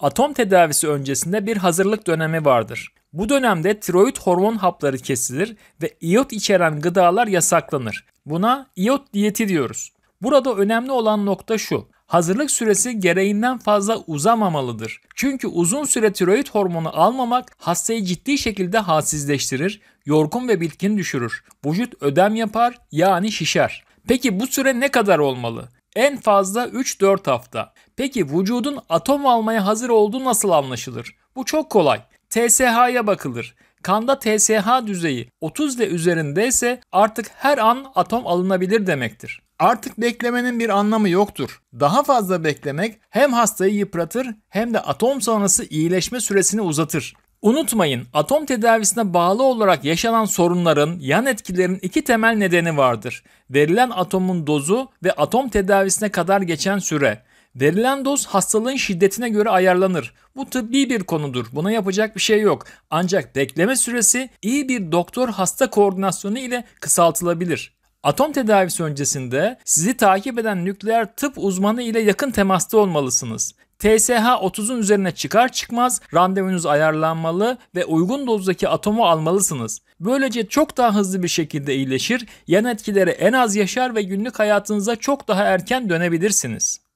Atom tedavisi öncesinde bir hazırlık dönemi vardır. Bu dönemde tiroid hormon hapları kesilir ve iot içeren gıdalar yasaklanır. Buna iot diyeti diyoruz. Burada önemli olan nokta şu. Hazırlık süresi gereğinden fazla uzamamalıdır. Çünkü uzun süre tiroid hormonu almamak hastayı ciddi şekilde halsizleştirir, yorgun ve bitkin düşürür. Vücut ödem yapar yani şişer. Peki bu süre ne kadar olmalı? En fazla 3-4 hafta. Peki vücudun atom almaya hazır olduğu nasıl anlaşılır? Bu çok kolay. TSH'ya bakılır. Kanda TSH düzeyi 30 ve üzerinde ise artık her an atom alınabilir demektir. Artık beklemenin bir anlamı yoktur. Daha fazla beklemek hem hastayı yıpratır hem de atom sonrası iyileşme süresini uzatır. Unutmayın, atom tedavisine bağlı olarak yaşanan sorunların, yan etkilerin iki temel nedeni vardır. Verilen atomun dozu ve atom tedavisine kadar geçen süre. Verilen doz hastalığın şiddetine göre ayarlanır. Bu tıbbi bir konudur. Buna yapacak bir şey yok. Ancak bekleme süresi iyi bir doktor hasta koordinasyonu ile kısaltılabilir. Atom tedavisi öncesinde sizi takip eden nükleer tıp uzmanı ile yakın temasta olmalısınız. TSH 30'un üzerine çıkar çıkmaz randevunuz ayarlanmalı ve uygun dozdaki atomu almalısınız. Böylece çok daha hızlı bir şekilde iyileşir, yan etkileri en az yaşar ve günlük hayatınıza çok daha erken dönebilirsiniz.